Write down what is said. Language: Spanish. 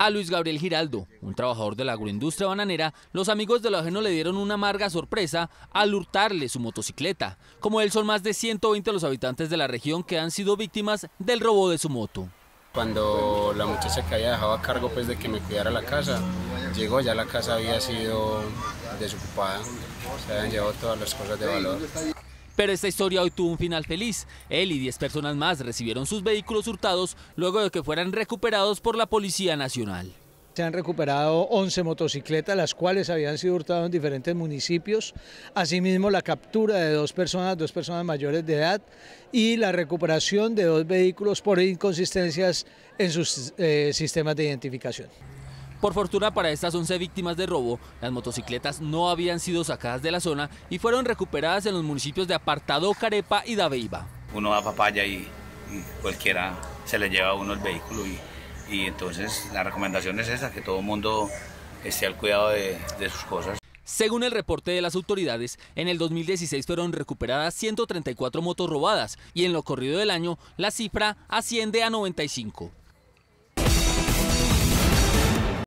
A Luis Gabriel Giraldo, un trabajador de la agroindustria bananera, los amigos de ajeno le dieron una amarga sorpresa al hurtarle su motocicleta. Como él son más de 120 los habitantes de la región que han sido víctimas del robo de su moto. Cuando la muchacha que había dejado a cargo pues de que me cuidara la casa, llegó ya la casa había sido desocupada, se habían llevado todas las cosas de valor. Pero esta historia hoy tuvo un final feliz. Él y 10 personas más recibieron sus vehículos hurtados luego de que fueran recuperados por la Policía Nacional. Se han recuperado 11 motocicletas, las cuales habían sido hurtadas en diferentes municipios. Asimismo, la captura de dos personas, dos personas mayores de edad, y la recuperación de dos vehículos por inconsistencias en sus eh, sistemas de identificación. Por fortuna para estas 11 víctimas de robo, las motocicletas no habían sido sacadas de la zona y fueron recuperadas en los municipios de Apartado, Carepa y Dabeiba. Uno va a papaya y, cualquiera se le lleva a uno el vehículo y, entonces la recomendación es esa, que todo el mundo esté al cuidado de, sus cosas. Según el reporte de las autoridades, en el 2016 fueron recuperadas 134 motos robadas y en lo corrido del año la cifra asciende a 95.